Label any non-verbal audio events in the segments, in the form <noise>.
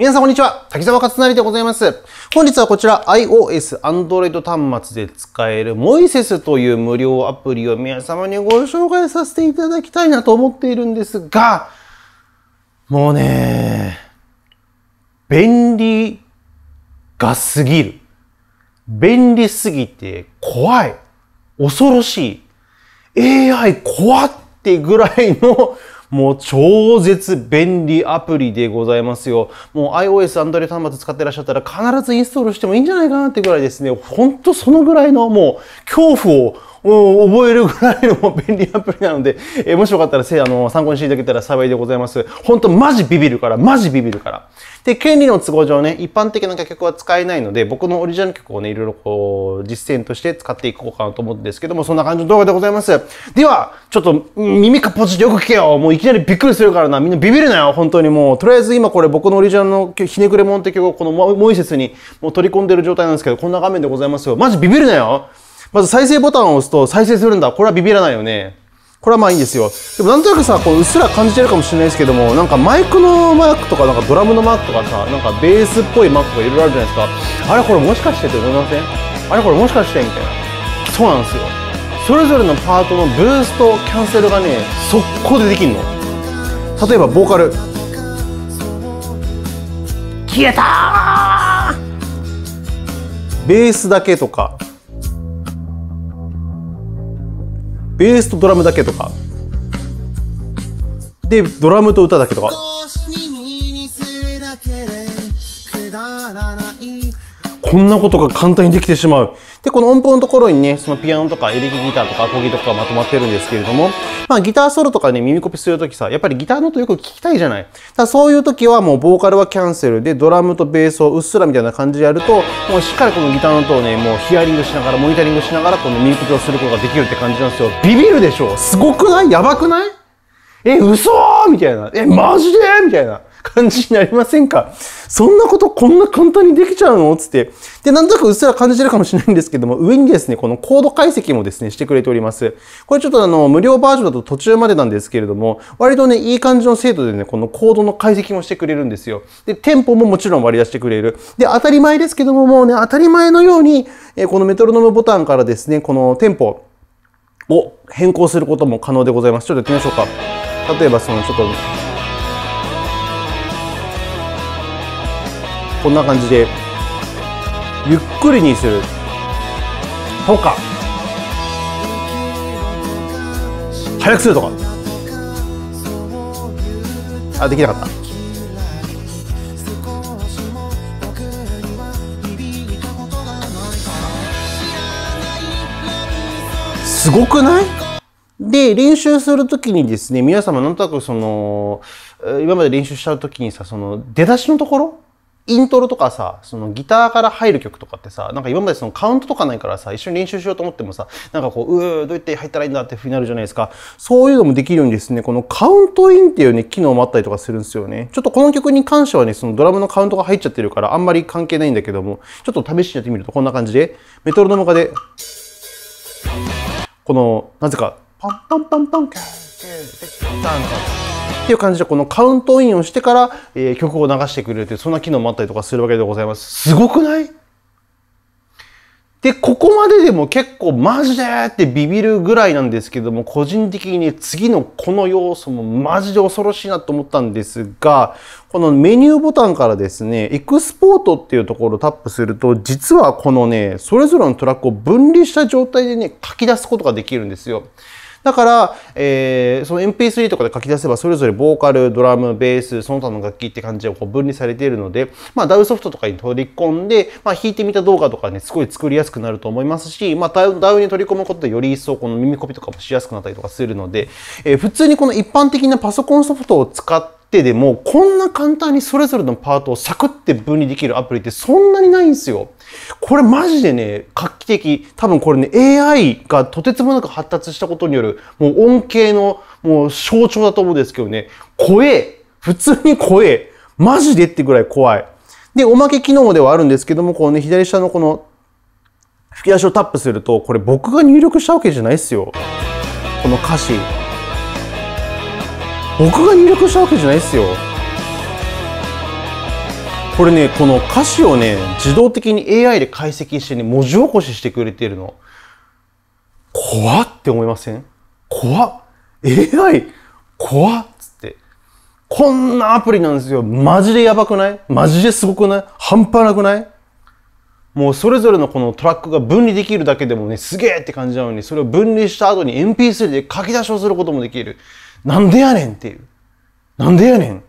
皆さんこんにちは。滝沢勝成でございます。本日はこちら iOS、Android 端末で使える Moises という無料アプリを皆様にご紹介させていただきたいなと思っているんですが、もうね、便利がすぎる。便利すぎて怖い。恐ろしい。AI 怖ってぐらいのもう超絶便利アプリでございますよ。もう iOS、Android 端末使ってらっしゃったら必ずインストールしてもいいんじゃないかなってぐらいですね、ほんとそのぐらいのもう恐怖を覚えるぐらいの便利アプリなので、<laughs> えー、もしよかったらせあの参考にしていただけたら幸いでございます。本当マジビビるから、マジビビるから。で、権利の都合上ね、一般的な楽曲は使えないので、僕のオリジナル曲をね、いろいろこう、実践として使っていこうかなと思うんですけども、そんな感じの動画でございます。では、ちょっと耳かポチでよく聞けよ。もういきなりびっくりするからな。みんなビビるなよ。本当にもう。とりあえず今これ僕のオリジナルのひねくれもんって曲をこのモイセスにもう取り込んでる状態なんですけど、こんな画面でございますよ。マジビビるなよ。まず再生ボタンを押すと再生するんだ。これはビビらないよね。これはまあいいんですよ。でもなんとなくさ、こううっすら感じてるかもしれないですけども、なんかマイクのマークとか、なんかドラムのマークとかさ、なんかベースっぽいマークとかいろいろあるじゃないですか。あれこれもしかしてって思いませんあれこれもしかしてみたいな。そうなんですよ。それぞれのパートのブーストキャンセルがね、速攻でできんの。例えばボーカル。消えたベースだけとか、ベースとドラムだけとかでドラムと歌だけとかこんなことが簡単にできてしまう。で、この音符のところにね、そのピアノとかエレキギターとかアコギとかがまとまってるんですけれども、まあギターソロとかね、耳コピするときさ、やっぱりギターの音よく聞きたいじゃない。だそういうときはもうボーカルはキャンセルで、ドラムとベースをうっすらみたいな感じでやると、もうしっかりこのギターの音をね、もうヒアリングしながら、モニタリングしながら、この耳コピをすることができるって感じなんですよ。ビビるでしょすごくないやばくないえ、嘘みたいな。え、マジでみたいな。感じになりませんかそんなことこんな簡単にできちゃうのつって。で、なんとなくうっすら感じてるかもしれないんですけども、上にですね、このコード解析もですね、してくれております。これちょっとあの、無料バージョンだと途中までなんですけれども、割とね、いい感じの精度でね、このコードの解析もしてくれるんですよ。で、テンポももちろん割り出してくれる。で、当たり前ですけども、もうね、当たり前のように、えこのメトロノームボタンからですね、このテンポを変更することも可能でございます。ちょっとやってみましょうか。例えば、その、ちょっと、こんな感じでゆっくりにするとか早くするとかあできなかったすごくないで、練習するときにですね、皆様なんとなくその、今まで練習したときにさ、その出だしのところイントロとかさそのギターから入る曲とかってさなんか今までそのカウントとかないからさ一緒に練習しようと思ってもさなんかこううーどうやって入ったらいいんだってふうになるじゃないですかそういうのもできるようにですねこのカウントインっていうね機能もあったりとかするんですよねちょっとこの曲に関してはねそのドラムのカウントが入っちゃってるからあんまり関係ないんだけどもちょっと試してやってみるとこんな感じでメトロノーム化でこのなぜかパンパンパンパンっていう感じでこのカウントインをしてから、えー、曲を流してくれるというそんな機能もあったりとかするわけでございます。すごくないで、ここまででも結構マジでってビビるぐらいなんですけども、個人的にね、次のこの要素もマジで恐ろしいなと思ったんですが、このメニューボタンからですね、エクスポートっていうところをタップすると、実はこのね、それぞれのトラックを分離した状態でね、書き出すことができるんですよ。だから、えー、その MP3 とかで書き出せばそれぞれボーカル、ドラム、ベース、その他の楽器って感じでこう分離されているので、まあ、DAW ソフトとかに取り込んで、まあ、弾いてみた動画とかね、すごい作りやすくなると思いますし、まあ、DAW に取り込むことでより一層この耳コピとかもしやすくなったりとかするので、えー、普通にこの一般的なパソコンソフトを使ってでもこんな簡単にそれぞれのパートをサクって分離できるアプリってそんなにないんですよ。これマジでね、画期的。多分これね、AI がとてつもなく発達したことによる、もう恩恵のもう象徴だと思うんですけどね、怖え。普通に怖え。マジでってぐらい怖い。で、おまけ機能ではあるんですけども、このね、左下のこの、吹き出しをタップすると、これ僕が入力したわけじゃないっすよ。この歌詞。僕が入力したわけじゃないっすよ。これねこの歌詞をね自動的に AI で解析してね文字起こししてくれているの怖って思いません怖っ AI 怖っつってこんなアプリなんですよマジでやばくないマジですごくない半端なくないもうそれぞれのこのトラックが分離できるだけでもねすげえって感じなのにそれを分離した後に MP3 で書き出しをすることもできるなんでやねんっていうなんでやねん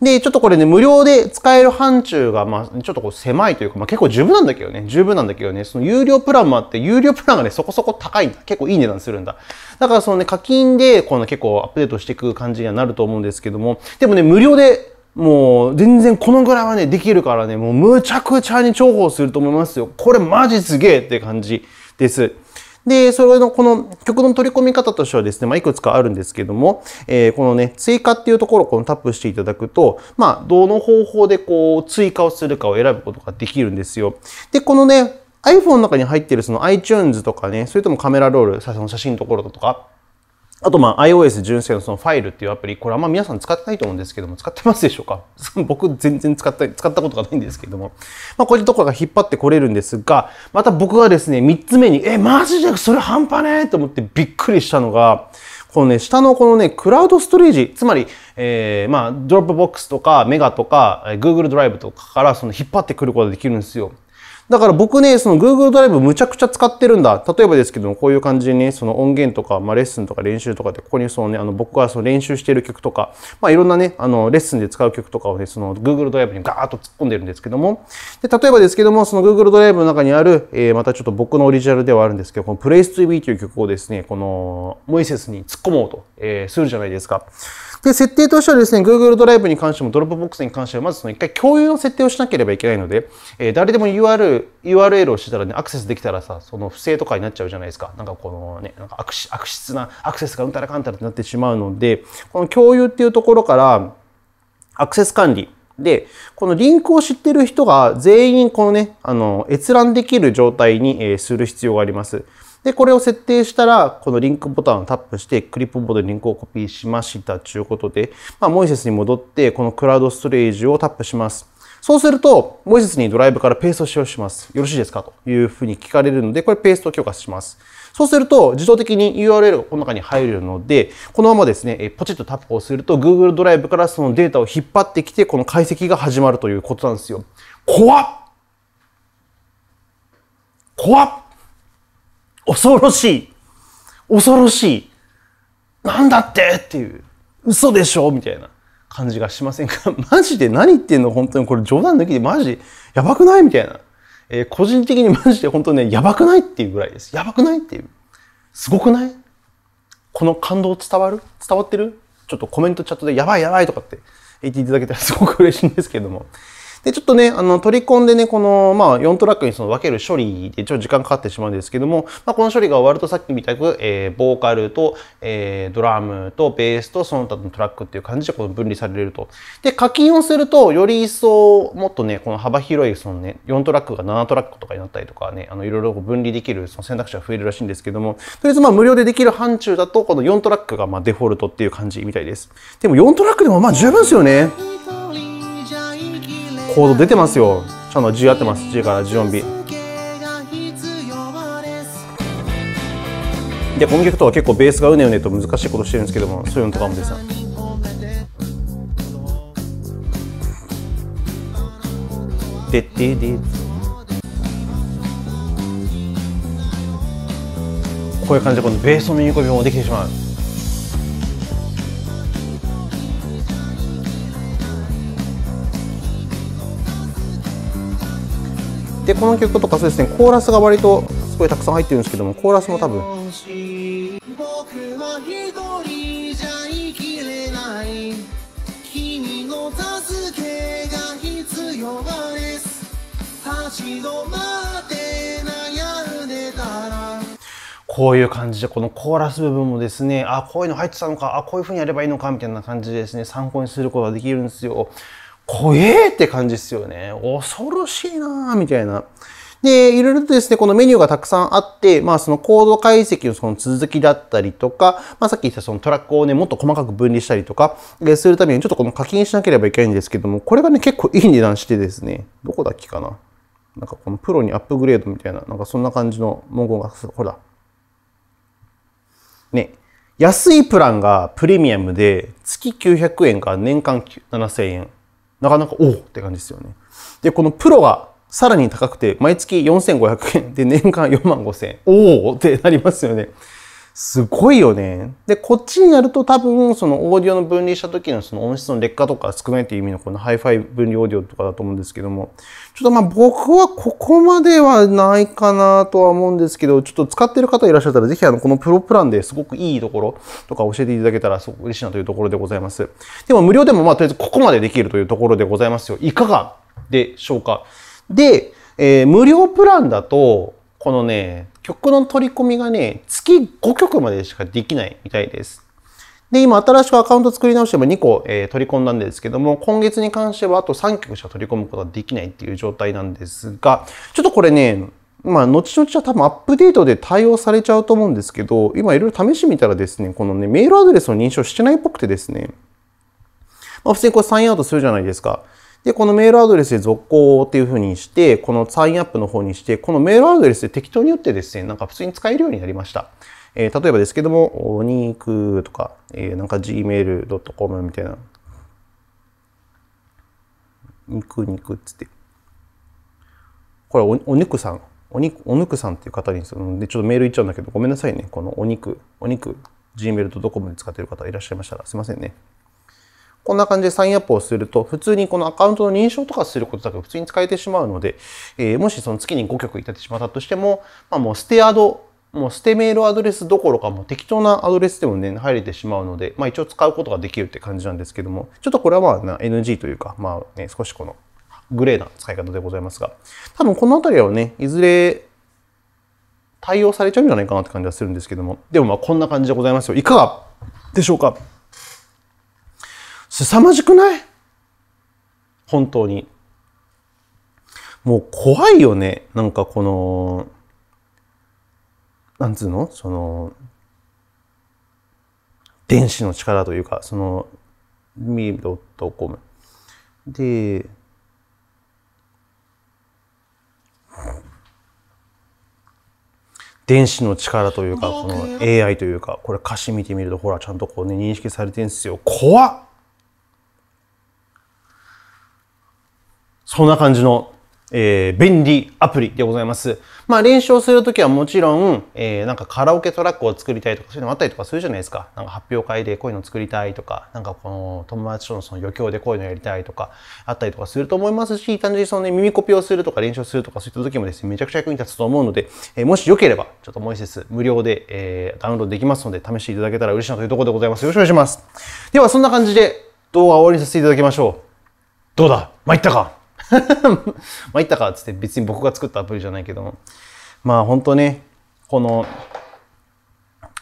で、ちょっとこれね、無料で使える範疇が、まあ、ちょっとこう狭いというか、まあ結構十分なんだけどね、十分なんだけどね、その有料プランもあって、有料プランがね、そこそこ高いんだ。結構いい値段するんだ。だからそのね、課金で、この結構アップデートしていく感じにはなると思うんですけども、でもね、無料で、もう全然このぐらいはね、できるからね、もうむちゃくちゃに重宝すると思いますよ。これマジすげえって感じです。で、それのこの曲の取り込み方としてはですね、まあ、いくつかあるんですけども、えー、このね、追加っていうところをこのタップしていただくと、まあ、どの方法でこう、追加をするかを選ぶことができるんですよ。で、このね、iPhone の中に入ってるその iTunes とかね、それともカメラロール、写真のところだとか、あと、まあ、iOS 純正のそのファイルっていうアプリ、これあんま皆さん使ってないと思うんですけども、使ってますでしょうか <laughs> 僕全然使った、使ったことがないんですけども。まあ、こういうところが引っ張ってこれるんですが、また僕がですね、3つ目に、え、マジでそれ半端ねえと思ってびっくりしたのが、このね、下のこのね、クラウドストレージ、つまり、えー、まあ、ドロップボックスとか、メガとか、Google ドライブとかからその引っ張ってくることができるんですよ。だから僕ね、その Google ドライブむちゃくちゃ使ってるんだ。例えばですけども、こういう感じにね、その音源とか、まあ、レッスンとか練習とかで、ここにそのね、あの僕がその練習している曲とか、まあ、いろんなね、あのレッスンで使う曲とかをね、その Google ドライブにガーッと突っ込んでるんですけども、で例えばですけども、その Google ドライブの中にある、えー、またちょっと僕のオリジナルではあるんですけど、この Place to Be という曲をですね、このモイセスに突っ込もうと、えー、するじゃないですか。で、設定としてはですね、Google ドライブに関しても、Dropbox に関しては、まずその一回共有の設定をしなければいけないので、えー、誰でも URL URL をしたらね、アクセスできたらさ、その不正とかになっちゃうじゃないですか。なんかこのね、なんか悪悪質なアクセスがうんたらかんたらってなってしまうので、この共有っていうところから、アクセス管理。で、このリンクを知ってる人が全員このね、あの、閲覧できる状態に、えする必要があります。で、これを設定したら、このリンクボタンをタップして、クリップボードにリンクをコピーしましたということで、まあ、モイセスに戻って、このクラウドストレージをタップします。そうすると、後日にドライブからペーストを使用します。よろしいですかというふうに聞かれるので、これペーストを許可します。そうすると、自動的に URL がこの中に入るので、このままですね、ポチッとタップをすると、Google ドライブからそのデータを引っ張ってきて、この解析が始まるということなんですよ。怖っ怖っ恐ろしい恐ろしいなんだってっていう。嘘でしょみたいな。感じがしませんか <laughs> マジで何言ってんの本当にこれ冗談抜きでマジやばくないみたいな。えー、個人的にマジで本当ね、やばくないっていうぐらいです。やばくないっていう。すごくないこの感動伝わる伝わってるちょっとコメントチャットでやばいやばいとかって言っていただけたらすごく嬉しいんですけれども。で、ちょっとね、あの、取り込んでね、この、まあ、4トラックにその分ける処理でちょっと時間かかってしまうんですけども、まあ、この処理が終わるとさっきみたく、えー、ボーカルと、えー、ドラムとベースとその他のトラックっていう感じでこの分離されると。で、課金をすると、より一層、もっとね、この幅広い、そのね、4トラックが7トラックとかになったりとかね、あの、いろいろ分離できるその選択肢が増えるらしいんですけども、とりあえずまあ、無料でできる範疇だと、この4トラックがまあ、デフォルトっていう感じみたいです。でも4トラックでもまあ、十分ですよね。コード出てますよちゃんと G やってます G から G4B でこの曲とは結構ベースがうねうねと難しいことしてるんですけどもそういうのとかもですねでででこういう感じでこのベースの耳込みもできてしまうでこの曲とかそうですねコーラスが割とすごいたくさん入ってるんですけどもコーラスも多分こういう感じでこのコーラス部分もですねあこういうの入ってたのかあこういうふうにやればいいのかみたいな感じでですね参考にすることができるんですよ。怖えって感じですよね。恐ろしいなみたいな。で、いろいろとですね、このメニューがたくさんあって、まあそのコード解析のその続きだったりとか、まあさっき言ったそのトラックをね、もっと細かく分離したりとか、するためにちょっとこの課金しなければいけないんですけども、これがね、結構いい値段してですね、どこだっけかな。なんかこのプロにアップグレードみたいな、なんかそんな感じの文言が、ほら。ね、安いプランがプレミアムで、月900円から年間7000円。なかなかおおって感じですよね。で、このプロがさらに高くて、毎月4500円で年間4万5000円。おおってなりますよね。すごいよね。で、こっちになると多分、そのオーディオの分離した時のその音質の劣化とか少ないていう意味のこのハイファイ分離オーディオとかだと思うんですけども、ちょっとまあ僕はここまではないかなとは思うんですけど、ちょっと使ってる方いらっしゃったら、ぜひあの、このプロプランですごくいいところとか教えていただけたらすごく嬉しいなというところでございます。でも無料でもまあとりあえずここまでできるというところでございますよ。いかがでしょうか。で、えー、無料プランだと、このね、曲の取り込みがね、月5曲までしかできないみたいです。で、今新しくアカウント作り直しても2個、えー、取り込んだんですけども、今月に関してはあと3曲しか取り込むことができないっていう状態なんですが、ちょっとこれね、まあ、後々は多分アップデートで対応されちゃうと思うんですけど、今いろいろ試してみたらですね、このね、メールアドレスの認証してないっぽくてですね、まあ、普通にこれサインアウトするじゃないですか。で、このメールアドレスで続行っていうふうにして、このサインアップの方にして、このメールアドレスで適当に打ってですね、なんか普通に使えるようになりました。えー、例えばですけども、お肉とか、えー、なんか gmail.com みたいな。肉肉っつって。これお、お肉さん。お肉、お肉さんっていう方にするので、ちょっとメールいっちゃうんだけど、ごめんなさいね。このお肉、お肉、gmail.com で使ってる方いらっしゃいましたら、すいませんね。こんな感じでサインアップをすると、普通にこのアカウントの認証とかすることだけ普通に使えてしまうので、えー、もしその月に5曲いたってしまったとしても、まあ、もうステアド、もう捨てメールアドレスどころかもう適当なアドレスでもね、入れてしまうので、まあ一応使うことができるって感じなんですけども、ちょっとこれはまあ NG というか、まあね、少しこのグレーな使い方でございますが、多分この辺りはね、いずれ対応されちゃうんじゃないかなって感じはするんですけども、でもまあこんな感じでございますよ。いかがでしょうか凄まじくない本当に。もう怖いよね。なんかこの、なんつうのその、電子の力というか、その、ミードとコム。で、電子の力というか、この AI というか、これ歌詞見てみると、ほら、ちゃんとこうね、認識されてるんですよ。怖っそんな感じの、えー、便利アプリでございます。まあ練習をするときはもちろん、えー、なんかカラオケトラックを作りたいとかそういうのもあったりとかするじゃないですか。なんか発表会でこういうの作りたいとか、なんかこの友達とのその余興でこういうのやりたいとか、あったりとかすると思いますし、単純にそのね、耳コピをするとか練習するとかそういったときもですね、めちゃくちゃ役に立つと思うので、えー、もしよければ、ちょっともう一節無料で、えー、ダウンロードできますので、試していただけたら嬉しいなというところでございます。よろしくお願いします。ではそんな感じで動画を終わりにさせていただきましょう。どうだ参ったかまあ、いったかっつって別に僕が作ったアプリじゃないけども。まあ本当ね、この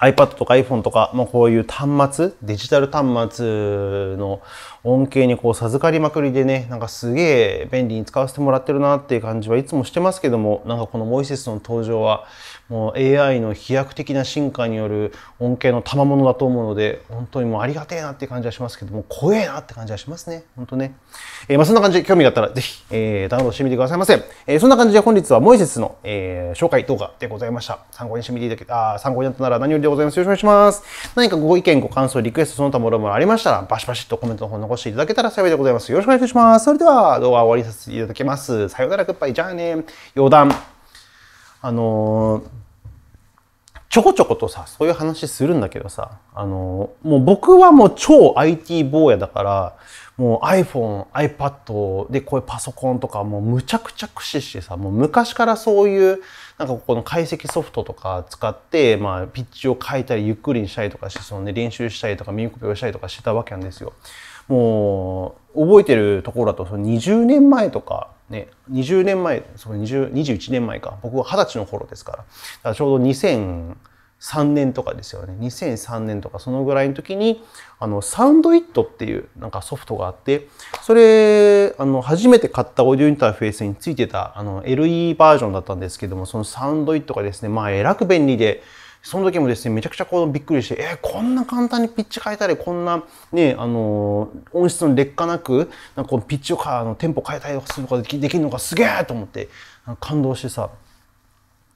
iPad とか iPhone とかのこういう端末、デジタル端末の恩恵にこう授かりまくりでね、なんかすげえ便利に使わせてもらってるなっていう感じはいつもしてますけども、なんかこのモイセスの登場は、もう AI の飛躍的な進化による恩恵の賜物だと思うので本当にもうありがてえなって感じはしますけども怖えなって感じはしますね本当ね、えー、まあ、そんな感じで興味があったらぜひ、えー、ダウンロードしてみてくださいませ、えー、そんな感じで本日はモイセスの、え紹介動画でございました参考にしてみていただけあ参考になったなら何よりでございますよろしくお願いします何かご意見ご感想リクエストその他もろもろありましたらバシバシとコメントの方残していただけたら幸いでございますよろしくお願いしますそれでは動画終わりさせていただきますさようならグッバイじゃあね余談あのー、ちょこちょことさ、そういう話するんだけどさ、あのー、もう僕はもう超 IT 坊やだから、もう iPhone、iPad でこういうパソコンとかもうむちゃくちゃ駆使してさ、もう昔からそういうなんかこの解析ソフトとか使って、まあ、ピッチを変えたりゆっくりにしたりとかしてその、ね、練習したりとか耳コピをしたりとかしてたわけなんですよ。もう覚えてるところだとその20年前とかね、20年前その20 21年前か僕は20歳の頃ですからだからちょうど2000 3年とかですよね2003年とかそのぐらいの時にあのサウンドイットっていうなんかソフトがあってそれあの初めて買ったオーディオインターフェースについてたあの LE バージョンだったんですけどもそのサウンドイットがですねまあえらく便利でその時もですねめちゃくちゃこうびっくりしてえー、こんな簡単にピッチ変えたりこんなねあのー、音質の劣化なくなんかこのピッチをかあのテンポ変えたりすることができるのかすげえと思って感動してさ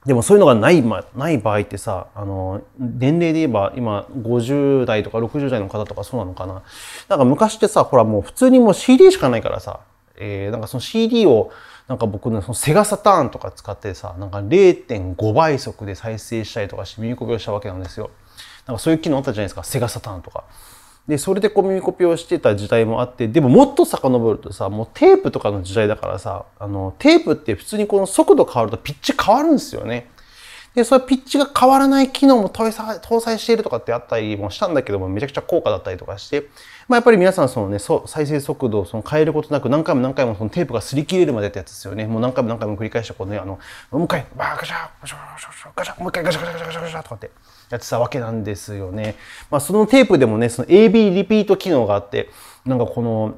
でもそういうのがない,、まない場合ってさあの年齢で言えば今50代とか60代の方とかそうなのかななんか昔ってさほらもう普通にもう CD しかないからさ、えー、なんかその CD をなんか僕のそのセガサターンとか使ってさなんか0.5倍速で再生したりとかしてミニコをしたわけなんですよなんかそういう機能あったじゃないですかセガサターンとか。でそれでこう耳コピをしてた時代もあってでももっと遡るとさもうテープとかの時代だからさあのテープって普通にこの速度変わるとピッチ変わるんですよねで、それピッチが変わらない機能も搭載しているとかってあったりもしたんだけども、めちゃくちゃ高価だったりとかして、まあ、やっぱり皆さんそのね、そ再生速度をその変えることなく何回も何回もそのテープが擦り切れるまでってやつですよね。もう何回も何回も繰り返して、こうね、あの、もう一回、バーガシャガシャガシャガシャもう一回ガシャガシャガシャー、とかってやってたわけなんですよね。まあ、そのテープでもね、その AB リピート機能があって、なんかこの、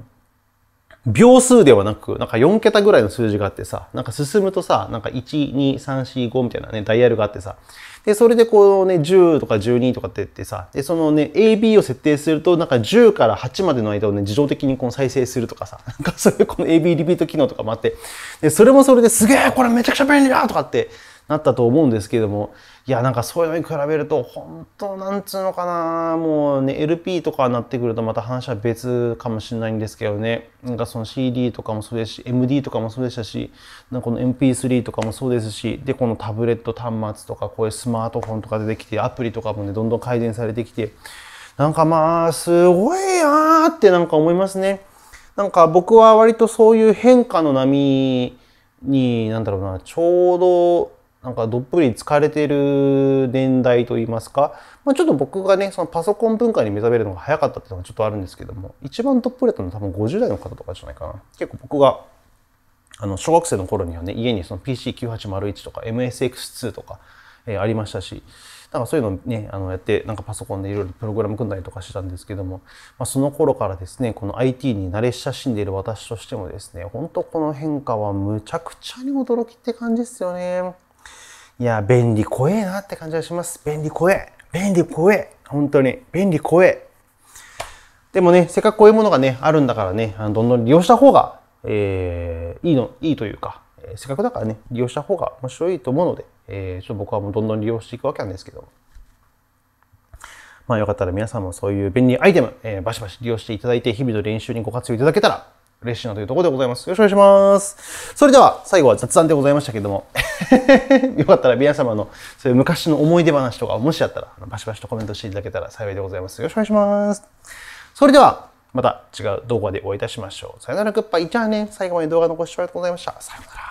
秒数ではなく、なんか4桁ぐらいの数字があってさ、なんか進むとさ、なんか1、2、3、4、5みたいなね、ダイヤルがあってさ、で、それでこうね、10とか12とかって言ってさ、で、そのね、AB を設定すると、なんか10から8までの間をね、自動的にこの再生するとかさ、<laughs> なんかそういうこの AB リピート機能とかもあって、で、それもそれですげえこれめちゃくちゃ便利だとかってなったと思うんですけれども、いやなんかそういうのに比べると本当なんつうのかなもうね LP とかになってくるとまた話は別かもしれないんですけどねなんかその CD とかもそうですし MD とかもそうでしたしなんかこの MP3 とかもそうですしでこのタブレット端末とかこういうスマートフォンとか出てきてアプリとかもねどんどん改善されてきてなんかまあすごいなーってなんか思いますね。なんか僕は割とそういう変化の波になんだろうなちょうどなんかどっぷり疲れてる年代といいますか、まあ、ちょっと僕がねそのパソコン文化に目覚めるのが早かったっていうのがちょっとあるんですけども一番どっぷりだったのは多分50代の方とかじゃないかな結構僕があの小学生の頃にはね家にその PC9801 とか MSX2 とか、えー、ありましたしなんかそういうのねあのやってなんかパソコンでいろいろプログラム組んだりとかしてたんですけども、まあ、その頃からですねこの IT に慣れ親しんでいる私としてもですね本当この変化はむちゃくちゃに驚きって感じですよね。いや、便利怖えなって感じがします。便利怖え。便利怖え。本当に。便利怖え。でもね、せっかくこういうものがね、あるんだからね、あのどんどん利用した方が、えー、いいの、いいというか、えー、せっかくだからね、利用した方が面白いと思うので、えー、ちょっと僕はもうどんどん利用していくわけなんですけども。まあよかったら皆さんもそういう便利アイテム、えー、バシバシ利用していただいて、日々の練習にご活用いただけたら嬉しいなというところでございます。よろしくお願いします。それでは最後は雑談でございましたけども、<laughs> よかったら皆様のそういう昔の思い出話とか、もしあったらバシバシとコメントしていただけたら幸いでございます。よろしくお願いします。それではまた違う動画でお会いいたしましょう。さよならグッバイ。じゃあね、最後まで動画のご視聴ありがとうございました。さよなら。